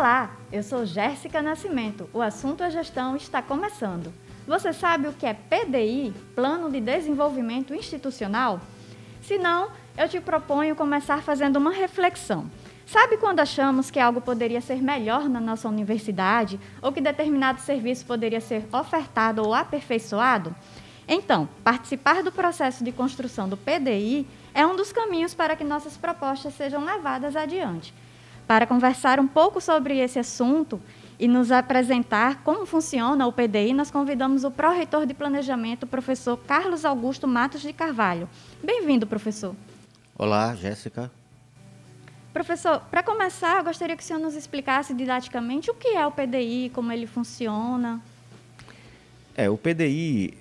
Olá, eu sou Jéssica Nascimento. O assunto é gestão está começando. Você sabe o que é PDI, Plano de Desenvolvimento Institucional? Se não, eu te proponho começar fazendo uma reflexão. Sabe quando achamos que algo poderia ser melhor na nossa universidade ou que determinado serviço poderia ser ofertado ou aperfeiçoado? Então, participar do processo de construção do PDI é um dos caminhos para que nossas propostas sejam levadas adiante para conversar um pouco sobre esse assunto e nos apresentar como funciona o PDI, nós convidamos o pró-reitor de planejamento, professor Carlos Augusto Matos de Carvalho. Bem-vindo, professor. Olá, Jéssica. Professor, para começar, eu gostaria que o senhor nos explicasse didaticamente o que é o PDI, como ele funciona. É, o PDI,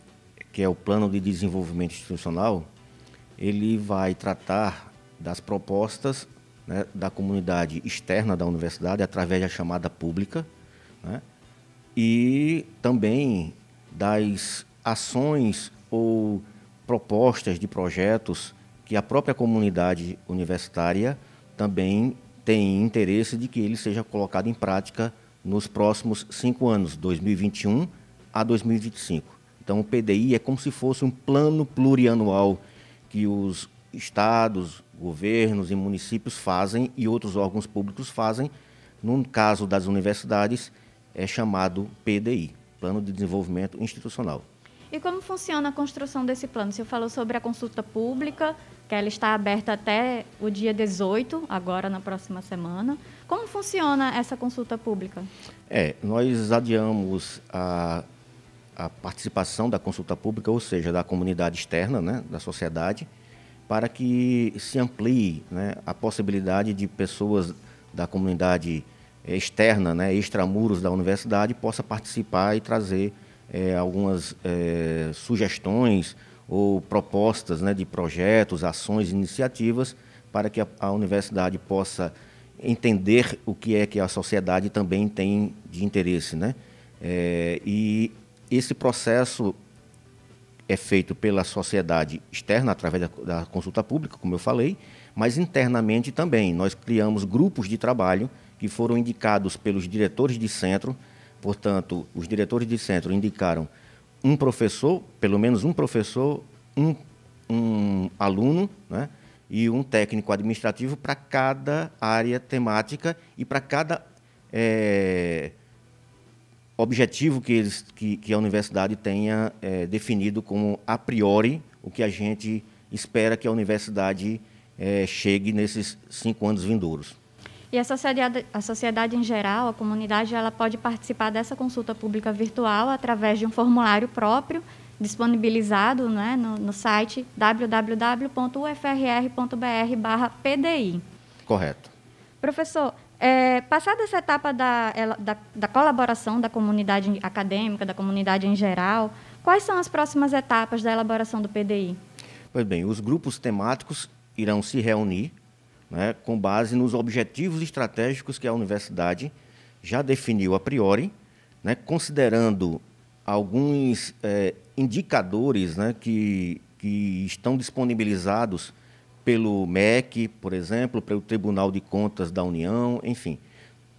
que é o Plano de Desenvolvimento Institucional, ele vai tratar das propostas né, da comunidade externa da universidade, através da chamada pública, né, e também das ações ou propostas de projetos que a própria comunidade universitária também tem interesse de que ele seja colocado em prática nos próximos cinco anos, 2021 a 2025. Então, o PDI é como se fosse um plano plurianual que os estados, governos e municípios fazem e outros órgãos públicos fazem. No caso das universidades, é chamado PDI Plano de Desenvolvimento Institucional. E como funciona a construção desse plano? Você falou sobre a consulta pública, que ela está aberta até o dia 18, agora na próxima semana. Como funciona essa consulta pública? É, nós adiamos a, a participação da consulta pública, ou seja, da comunidade externa, né, da sociedade, para que se amplie né, a possibilidade de pessoas da comunidade eh, externa, né, extramuros da universidade, possa participar e trazer é, algumas é, sugestões ou propostas né, de projetos, ações, iniciativas para que a, a, universidade possa entender o que é que a sociedade também tem de interesse. Né? É, e esse processo é feito pela sociedade externa, através da, da consulta pública, como eu falei, mas internamente também. Nós criamos grupos de trabalho que foram indicados pelos diretores de centro. Portanto, os diretores de centro indicaram um professor, pelo menos um professor, um, um aluno né, e um técnico administrativo para cada área temática e para cada é, objetivo que, eles, que, que a universidade tenha é, definido como a priori o que a gente espera que a universidade é, chegue nesses cinco anos vindouros. E a sociedade, a sociedade em geral, a comunidade, ela pode participar dessa consulta pública virtual através de um formulário próprio disponibilizado né, no, no site www.ufrr.br/pdi. Correto. Professor, é, passada essa etapa da, da, da, colaboração da comunidade acadêmica, da comunidade em geral, quais são as próximas etapas da elaboração do PDI? Pois bem, os grupos temáticos irão se reunir né, com base nos objetivos estratégicos que a universidade já definiu a priori, né, considerando alguns é, indicadores né, que, que estão disponibilizados pelo MEC, por exemplo, pelo Tribunal de Contas da União, enfim,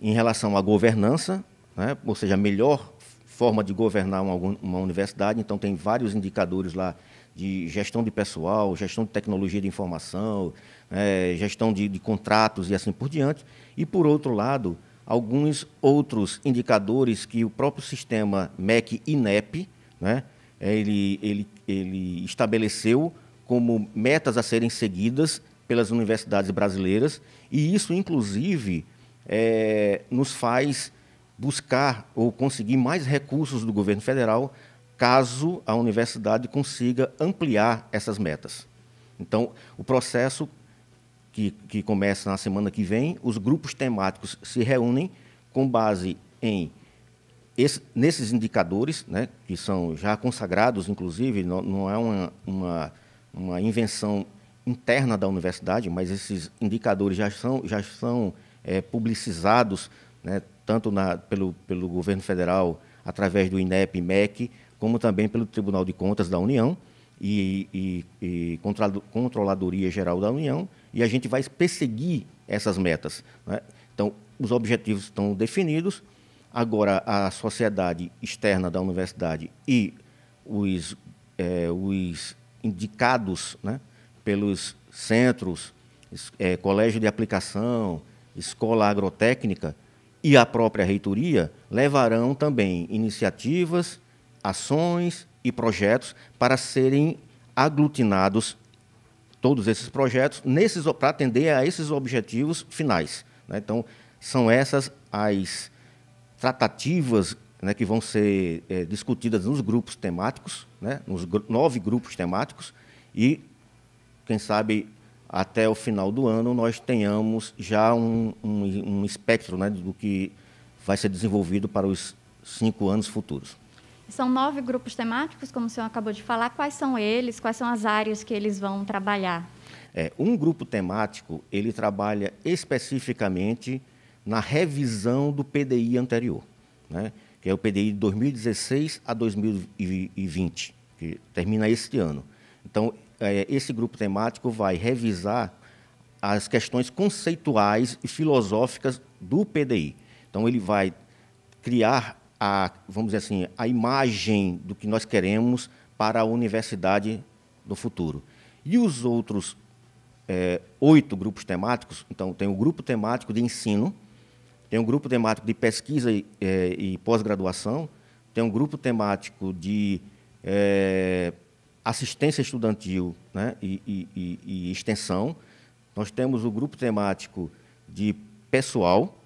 em relação à governança, né, ou seja, a melhor forma de governar uma, uma universidade. Então, tem vários indicadores lá de gestão de pessoal, gestão de tecnologia de informação, é, gestão de, de, contratos e assim por diante. E, por outro lado, alguns outros indicadores que o próprio sistema MEC inep né, é, ele, ele, ele estabeleceu como metas a serem seguidas pelas universidades brasileiras, e isso, inclusive, é, nos faz buscar ou conseguir mais recursos do governo federal, caso a universidade consiga ampliar essas metas. Então, o processo que, que começa na semana que vem, os grupos temáticos se reúnem com base em esse, nesses indicadores, né, que são já consagrados, inclusive, não, não é uma, uma uma invenção interna da universidade, mas esses indicadores já são, já são é, publicizados, né, tanto na, pelo, pelo governo federal, através do INEP e MEC, como também pelo Tribunal de Contas da União e, e, e Controladoria Geral da União, e a gente vai perseguir essas metas. Né? Então, os objetivos estão definidos, agora a sociedade externa da universidade e os, é, os indicados né, pelos centros, é, colégio de aplicação, escola agrotécnica e a própria reitoria, levarão também iniciativas, ações e projetos para serem aglutinados todos esses projetos nesses para atender a esses objetivos finais. Né? Então, são essas as tratativas né, que vão ser é, discutidas nos grupos temáticos, né, nos gr nove grupos temáticos, e, quem sabe, até o final do ano nós tenhamos já um, um, um espectro né, do que vai ser desenvolvido para os cinco anos futuros. São nove grupos temáticos, como o senhor acabou de falar. Quais são eles? Quais são as áreas que eles vão trabalhar? É, um grupo temático ele trabalha especificamente na revisão do PDI anterior. Né? que é o PDI de 2016 a 2020, que termina este ano. Então, é, esse grupo temático vai revisar as questões conceituais e filosóficas do PDI. Então, ele vai criar a, vamos dizer assim, a imagem do que nós queremos para a universidade do futuro. E os outros é, oito grupos temáticos, então tem o grupo temático de ensino, tem um grupo temático de pesquisa e, é, e pós-graduação, tem um grupo temático de é, assistência estudantil né, e, e, e, extensão, nós temos o grupo temático de pessoal,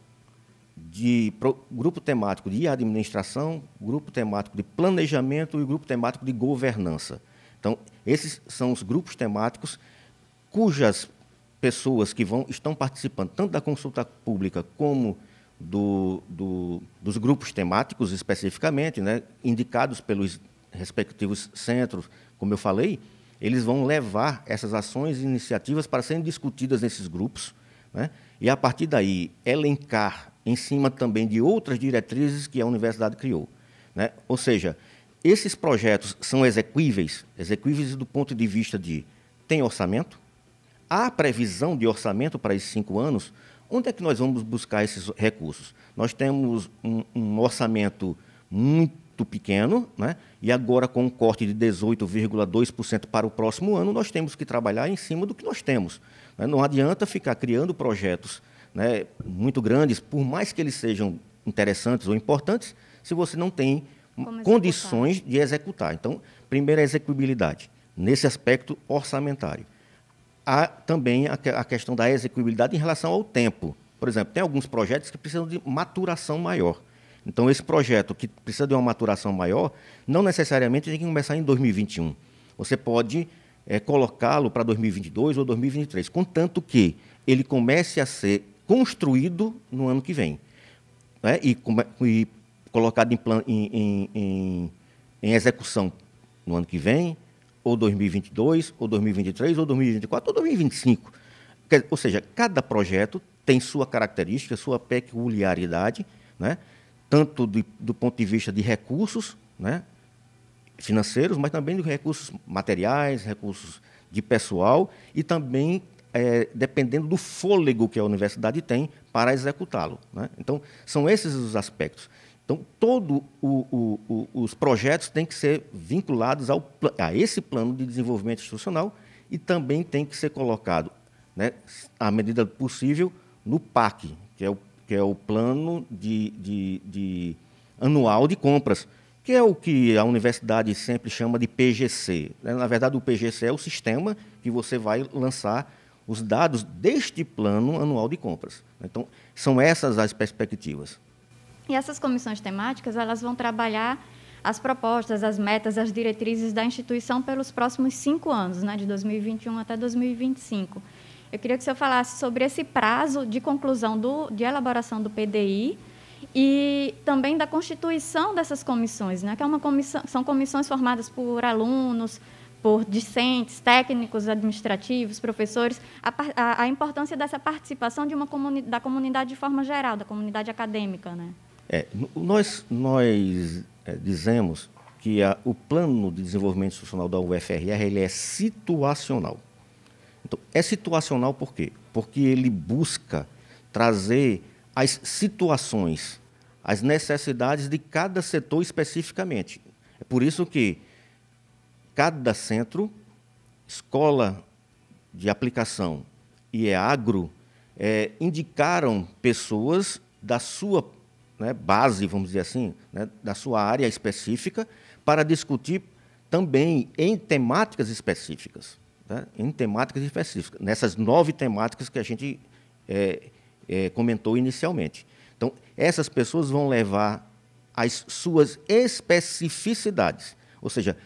de pro, grupo temático de administração, grupo temático de planejamento e grupo temático de governança. Então, esses são os grupos temáticos cujas pessoas que vão, estão participando tanto da consulta pública como do, do, dos grupos temáticos especificamente, né, indicados pelos respectivos centros, como eu falei, eles vão levar essas ações e iniciativas para serem discutidas nesses grupos, né, e a partir daí elencar em cima também de outras diretrizes que a universidade criou. Né? Ou seja, esses projetos são execuíveis, execuíveis do ponto de vista de tem orçamento, há previsão de orçamento para esses cinco anos, Onde é que nós vamos buscar esses recursos? Nós temos um, um orçamento muito pequeno, né? e agora com um corte de 18,2% para o próximo ano, nós temos que trabalhar em cima do que nós temos. Né? Não adianta ficar criando projetos né, muito grandes, por mais que eles sejam interessantes ou importantes, se você não tem condições de executar. Então, primeiro, é a execuibilidade, nesse aspecto orçamentário há também a, questão da execuibilidade em relação ao tempo. Por exemplo, tem alguns projetos que precisam de maturação maior. Então, esse projeto que precisa de uma maturação maior, não necessariamente tem que começar em 2021. Você pode é, colocá-lo para 2022 ou 2023, contanto que ele comece a ser construído no ano que vem. Né? E, e colocado em, plan, em, em, em execução no ano que vem, ou 2022, ou 2023, ou 2024, ou 2025. Quer, ou seja, cada projeto tem sua característica, sua peculiaridade, né? tanto de, do ponto de vista de recursos né? financeiros, mas também de recursos materiais, recursos de pessoal e também é, dependendo do fôlego que a universidade tem para executá-lo. Né? Então, são esses os aspectos. Então, todos os projetos têm que ser vinculados ao, a esse plano de desenvolvimento institucional e também tem que ser colocado, né, à medida possível, no PAC, que é o, que é o plano de, de, de anual de compras, que é o que a universidade sempre chama de PGC. Né. Na verdade, o PGC é o sistema que você vai lançar os dados deste plano anual de compras. Então, são essas as perspectivas. E essas comissões temáticas, elas vão trabalhar as propostas, as metas, as diretrizes da instituição pelos próximos cinco anos, né, de 2021 até 2025. Eu queria que o senhor falasse sobre esse prazo de conclusão do, de elaboração do PDI e também da constituição dessas comissões, né, que é uma comissão, são comissões formadas por alunos, por discentes, técnicos administrativos, professores, a, a, a importância dessa participação de uma comuni da comunidade de forma geral, da comunidade acadêmica, né? É, nós nós é, dizemos que a, o plano de desenvolvimento institucional da UFRR ele é situacional. Então, é situacional por quê? Porque ele busca trazer as situações, as necessidades de cada setor especificamente. É por isso que cada centro, escola de aplicação e é agro é, indicaram pessoas da sua né, base, vamos dizer assim, né, da sua área específica, para discutir também em temáticas específicas. Né, em temáticas específicas, nessas nove temáticas que a gente é, é, comentou inicialmente. Então, essas pessoas vão levar as suas especificidades, ou seja,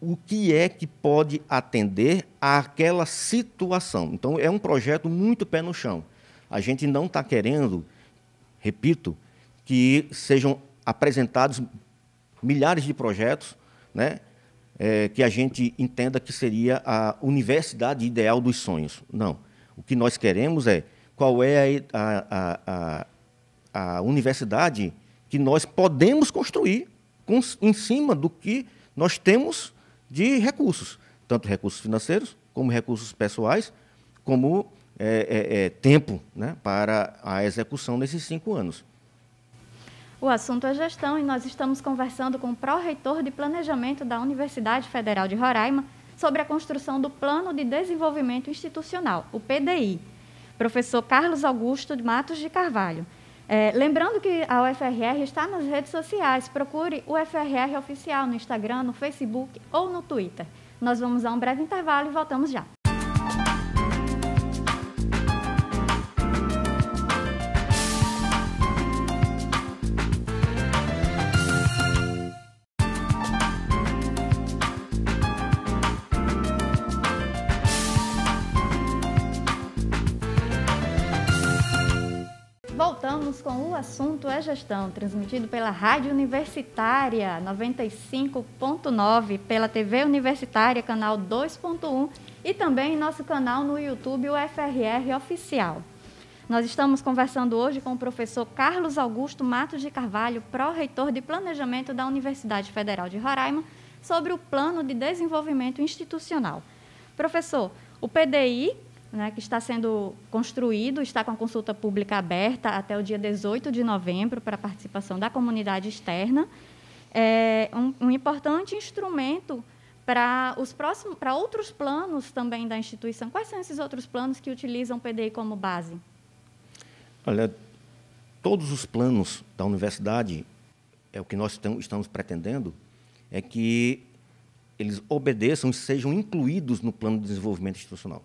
o que é que pode atender àquela situação. Então, é um projeto muito pé no chão. A gente não está querendo, repito, que sejam apresentados milhares de projetos, né? É, que a gente entenda que seria a universidade ideal dos sonhos. Não. O que nós queremos é qual é a, a, a, a universidade que nós podemos construir com, em cima do que nós temos de recursos, tanto recursos financeiros, como recursos pessoais, como é, é, é tempo né, para a execução nesses cinco anos. O assunto é gestão e nós estamos conversando com o pró-reitor de Planejamento da Universidade Federal de Roraima sobre a construção do Plano de Desenvolvimento Institucional, o PDI, professor Carlos Augusto de Matos de Carvalho. É, lembrando que a UFRR está nas redes sociais, procure o UFRR Oficial no Instagram, no Facebook ou no Twitter. Nós vamos a um breve intervalo e voltamos já. O assunto é gestão, transmitido pela Rádio Universitária 95.9, pela TV Universitária, canal 2.1 e também nosso canal no YouTube, o FRR Oficial. Nós estamos conversando hoje com o professor Carlos Augusto Matos de Carvalho, pró-reitor de Planejamento da Universidade Federal de Roraima, sobre o Plano de Desenvolvimento Institucional. Professor, o PDI né, que está sendo construído, está com a consulta pública aberta até o dia 18 de novembro para a participação da comunidade externa. É um, um importante instrumento para os próximos, para outros planos também da instituição. Quais são esses outros planos que utilizam o PDI como base? Olha, todos os planos da universidade, é o que nós estamos pretendendo, é que eles obedeçam e sejam incluídos no plano de desenvolvimento institucional.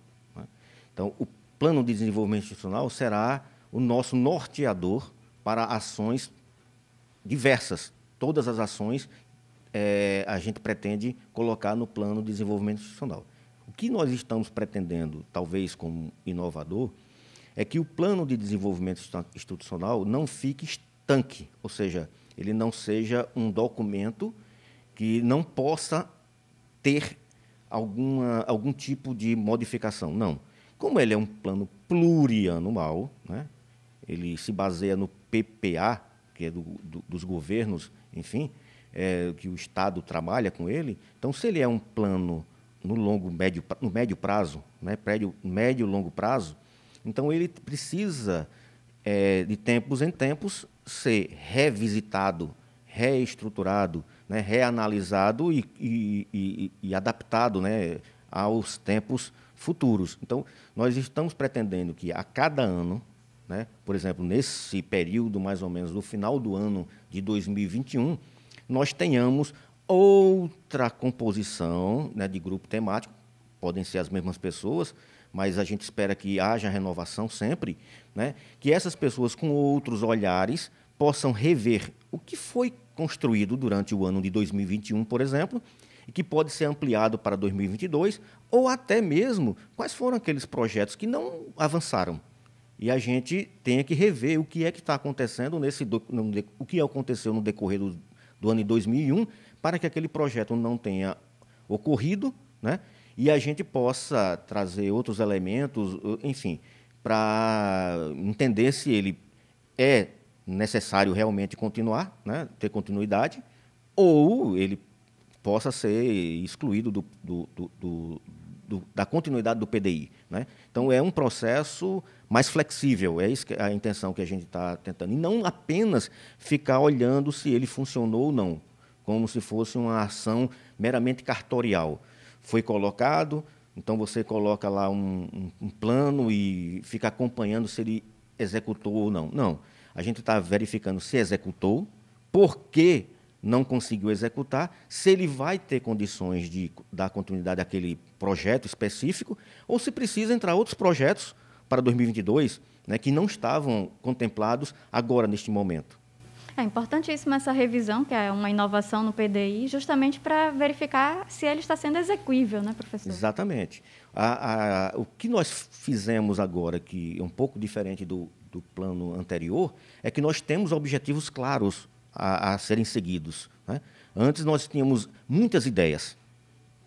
Então, o plano de desenvolvimento institucional será o nosso norteador para ações diversas. Todas as ações é, a gente pretende colocar no plano de desenvolvimento institucional. O que nós estamos pretendendo, talvez como inovador, é que o plano de desenvolvimento institucional não fique estanque, ou seja, ele não seja um documento que não possa ter alguma, algum tipo de modificação. Não. Como ele é um plano plurianual, né? ele se baseia no PPA, que é do, do, dos governos, enfim, é, que o Estado trabalha com ele. Então, se ele é um plano no longo médio no médio prazo, né, prédio, médio longo prazo, então ele precisa é, de tempos em tempos ser revisitado, reestruturado, né, reanalisado e, e, e, e adaptado né, aos tempos futuros. Então, nós estamos pretendendo que a cada ano, né, por exemplo, nesse período mais ou menos do final do ano de 2021, nós tenhamos outra composição né, de grupo temático, podem ser as mesmas pessoas, mas a gente espera que haja renovação sempre, né, que essas pessoas com outros olhares possam rever o que foi construído durante o ano de 2021, por exemplo, e que pode ser ampliado para 2022, ou até mesmo quais foram aqueles projetos que não avançaram. E a gente tem que rever o que é que está acontecendo nesse no, o que aconteceu no decorrer do, do ano de 2001 para que aquele projeto não tenha ocorrido, né? E a gente possa trazer outros elementos, enfim, para entender se ele é necessário realmente continuar, né? Ter continuidade, ou ele possa ser excluído do, do, do, do, da continuidade do PDI. Né? Então, é um processo mais flexível, é isso que, é a intenção que a gente está tentando. E não apenas ficar olhando se ele funcionou ou não, como se fosse uma ação meramente cartorial. Foi colocado, então você coloca lá um, um plano e fica acompanhando se ele executou ou não. Não. A gente está verificando se executou, por que não conseguiu executar, se ele vai ter condições de dar continuidade àquele projeto específico, ou se precisa entrar outros projetos para 2022 né, que não estavam contemplados agora, neste momento. É importantíssima essa revisão, que é uma inovação no PDI, justamente para verificar se ele está sendo execuível, né, professor? Exatamente. A, a, o que nós fizemos agora, que é um pouco diferente do, do plano anterior, é que nós temos objetivos claros a, a serem seguidos. Né? Antes nós tínhamos muitas ideias.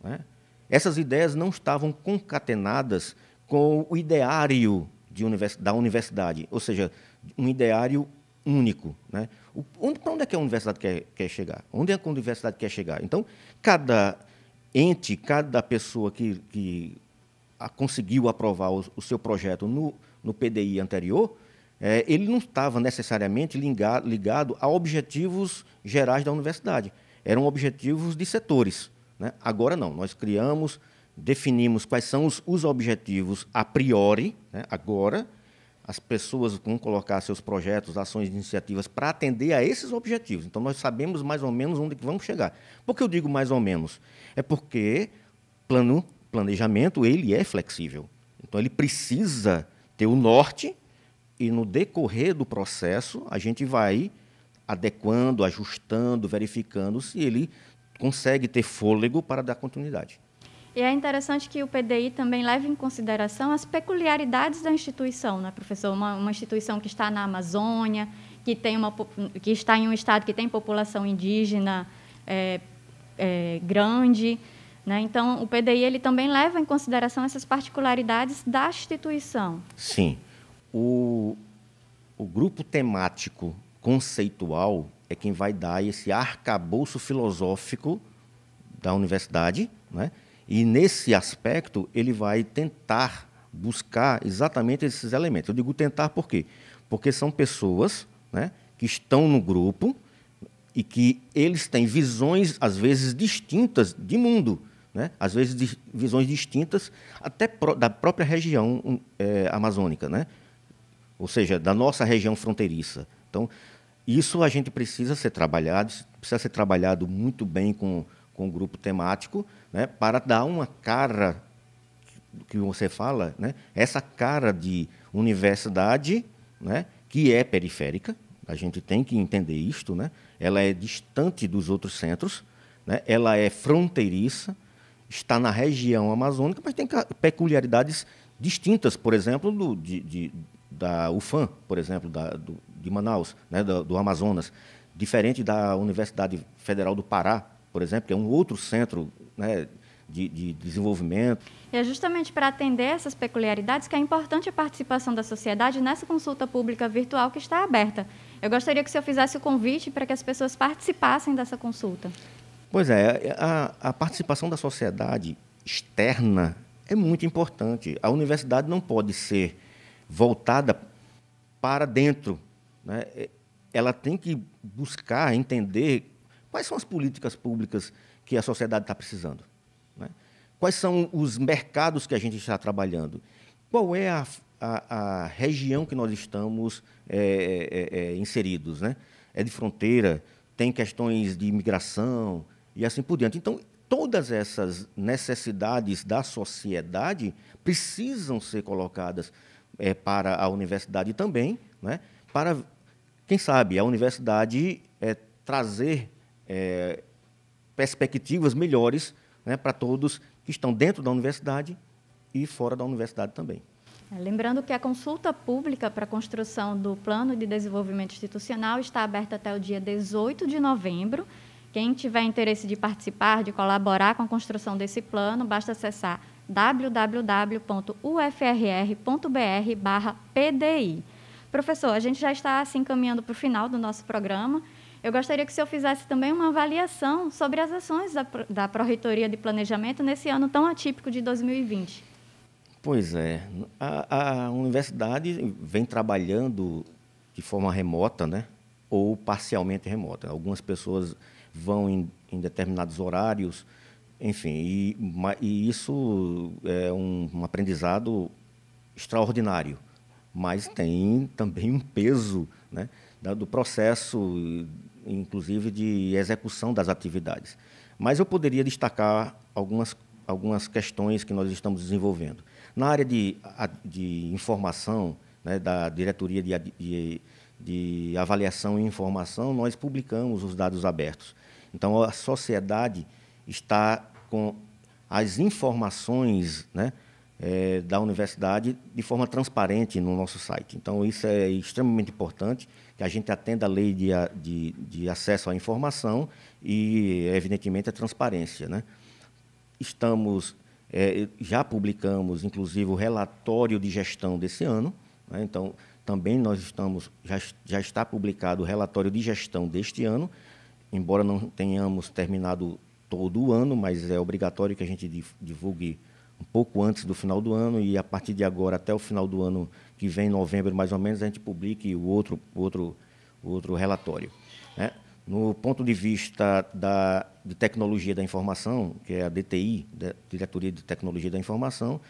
Né? Essas ideias não estavam concatenadas com o ideário univers, da universidade, ou seja, um ideário único. Né? onde, para onde é que a universidade quer, quer chegar? Onde é que a universidade quer chegar? Então, cada ente, cada pessoa que, que a, conseguiu aprovar o, o seu projeto no, no PDI anterior, é, ele não estava necessariamente ligado, ligado a objetivos gerais da universidade. Eram objetivos de setores. Né? Agora não, nós criamos, definimos quais são os, os objetivos a priori, né? agora as pessoas vão colocar seus projetos, ações, iniciativas para atender a esses objetivos. Então nós sabemos mais ou menos onde vamos chegar. Por que eu digo mais ou menos? É porque plano planejamento ele é flexível. Então ele precisa ter o norte e no decorrer do processo a gente vai adequando, ajustando, verificando se ele consegue ter fôlego para dar continuidade. E é interessante que o PDI também leve em consideração as peculiaridades da instituição, né, professor? Uma, uma instituição que está na Amazônia, que, tem uma, que está em um estado que tem população indígena é, é, grande. Né? Então, o PDI ele também leva em consideração essas particularidades da instituição. Sim o, o grupo temático conceitual é quem vai dar esse arcabouço filosófico da universidade, né? e nesse aspecto ele vai tentar buscar exatamente esses elementos. Eu digo tentar por quê? Porque são pessoas né, que estão no grupo e que eles têm visões, às vezes, distintas de mundo, né? às vezes visões distintas até da própria região hum, é, amazônica. Né? ou seja, da nossa região fronteiriça. Então, isso a gente precisa ser trabalhado, precisa ser trabalhado muito bem com, com o grupo temático, né, para dar uma cara que você fala, né, essa cara de universidade, né, que é periférica, a gente tem que entender isto, né, ela é distante dos outros centros, né, ela é fronteiriça, está na região amazônica, mas tem peculiaridades distintas, por exemplo, do, de, de, da UFAM, por exemplo, da, do, de Manaus, né, do, do, Amazonas, diferente da Universidade Federal do Pará, por exemplo, que é um outro centro né, de, de desenvolvimento. E é justamente para atender essas peculiaridades que é importante a participação da sociedade nessa consulta pública virtual que está aberta. Eu gostaria que o senhor fizesse o convite para que as pessoas participassem dessa consulta. Pois é, a, a participação da sociedade externa é muito importante. A universidade não pode ser voltada para dentro. Né? É, ela tem que buscar entender quais são as políticas públicas que a sociedade está precisando. Né? Quais são os mercados que a gente está trabalhando? Qual é a, a, a região que nós estamos é, é, é, é inseridos? Né? É de fronteira, tem questões de imigração e assim por diante. Então, todas essas necessidades da sociedade precisam ser colocadas é, para a universidade também, né, para, quem sabe, a universidade é, trazer é, perspectivas melhores né, para todos que estão dentro da universidade e fora da universidade também. É, lembrando que a consulta pública para a construção do Plano de Desenvolvimento Institucional está aberta até o dia 18 de novembro. Quem tiver interesse de participar, de colaborar com a construção desse plano, basta acessar www.ufrr.br/pdi. Professor, a gente já está assim encaminhando para o final do nosso programa. Eu gostaria que o senhor fizesse também uma avaliação sobre as ações da, da Pró-Reitoria de Planejamento nesse ano tão atípico de 2020. Pois é. A, a, universidade vem trabalhando de forma remota, né? ou parcialmente remota. Algumas pessoas vão em, em determinados horários, enfim, e, e isso é um, um aprendizado extraordinário, mas tem também um peso né, do processo, inclusive de execução das atividades. Mas eu poderia destacar algumas, algumas questões que nós estamos desenvolvendo. Na área de, de informação, né, da diretoria de, de, de avaliação e informação, nós publicamos os dados abertos. Então, a sociedade está com as informações né, é, da universidade de forma transparente no nosso site. Então, isso é extremamente importante, que a gente atenda a lei de, de, de acesso à informação e, evidentemente, a transparência. Né? Estamos, é, já publicamos, inclusive, o relatório de gestão desse ano, né? então, também nós estamos, já, já está publicado o relatório de gestão deste ano, embora não tenhamos terminado todo ano, mas é obrigatório que a gente divulgue um pouco antes do final do ano e a partir de agora até o final do ano que vem, novembro mais ou menos, a gente publique o outro, outro, outro relatório. Né? No ponto de vista da, de tecnologia da informação, que é a DTI, né? Diretoria de Tecnologia da Informação,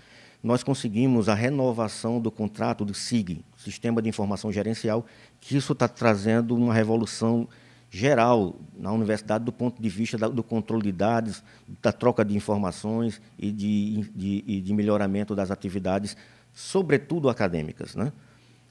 nós conseguimos a renovação do contrato do SIG, Sistema de Informação Gerencial, que isso está trazendo uma revolução geral na universidade do ponto de vista da, do controle de dados, da troca de informações e de, de, e de melhoramento das atividades, sobretudo acadêmicas. Né?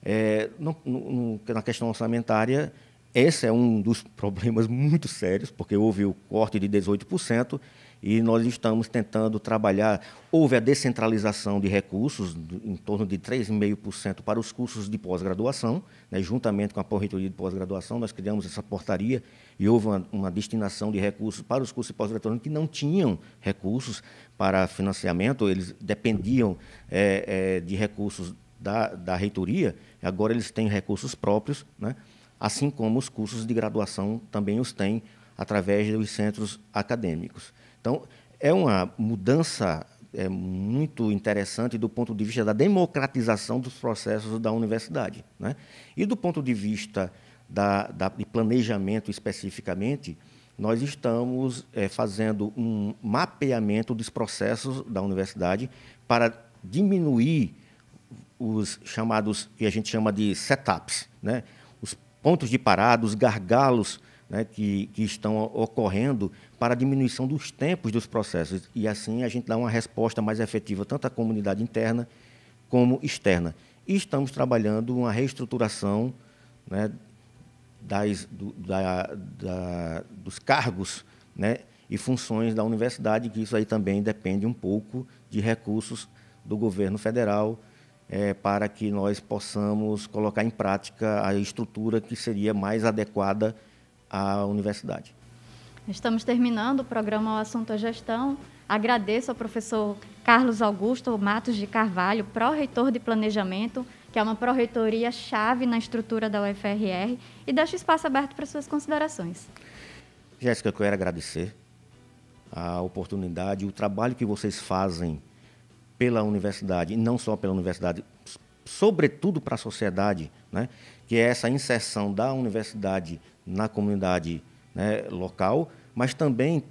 É, no, no, na questão orçamentária, esse é um dos problemas muito sérios, porque houve o corte de 18% e nós estamos tentando trabalhar. Houve a descentralização de recursos, em torno de 3,5% para os cursos de pós-graduação, né? juntamente com a pós-reitoria de Pós-Graduação, nós criamos essa portaria e houve uma, uma destinação de recursos para os cursos de pós-graduação que não tinham recursos para financiamento, eles dependiam é, é, de recursos da, da reitoria, agora eles têm recursos próprios, né? assim como os cursos de graduação também os têm através dos centros acadêmicos. Então, é uma mudança é, muito interessante do ponto de vista da democratização dos processos da universidade. Né? E do ponto de vista da, da, de planejamento especificamente, nós estamos é, fazendo um mapeamento dos processos da universidade para diminuir os chamados, e a gente chama de setups, né? pontos de parada, os gargalos né, que, que estão ocorrendo para a diminuição dos tempos dos processos. E assim a gente dá uma resposta mais efetiva, tanto à comunidade interna como externa. E estamos trabalhando uma reestruturação né, das, do, da, da, dos cargos né, e funções da universidade, que isso aí também depende um pouco de recursos do governo federal, é, para que nós possamos colocar em prática a estrutura que seria mais adequada à universidade. Estamos terminando o programa O Assunto à é Gestão. Agradeço ao professor Carlos Augusto Matos de Carvalho, pró-reitor de Planejamento, que é uma pró-reitoria chave na estrutura da UFRR, e deixo espaço aberto para suas considerações. Jéssica, eu quero agradecer a oportunidade, o trabalho que vocês fazem pela universidade, e não só pela universidade, sobretudo para a sociedade, né, que é essa inserção da universidade na comunidade né, local, mas também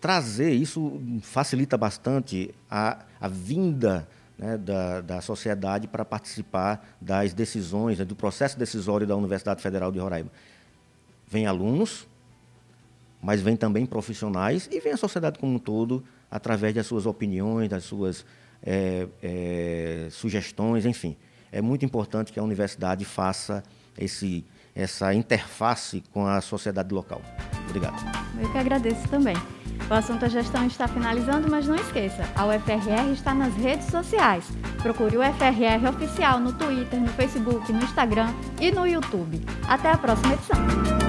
trazer, isso facilita bastante a, a vinda né, da, da sociedade para participar das decisões, né, do processo decisório da Universidade Federal de Roraima. Vem alunos, mas vem também profissionais e vem a sociedade como um todo através das suas opiniões, das suas é, é, sugestões, enfim. É muito importante que a universidade faça esse, essa interface com a sociedade local. Obrigado. Eu que agradeço também. O assunto da gestão está finalizando, mas não esqueça, a UFRR está nas redes sociais. Procure o UFRR Oficial no Twitter, no Facebook, no Instagram e no YouTube. Até a próxima edição.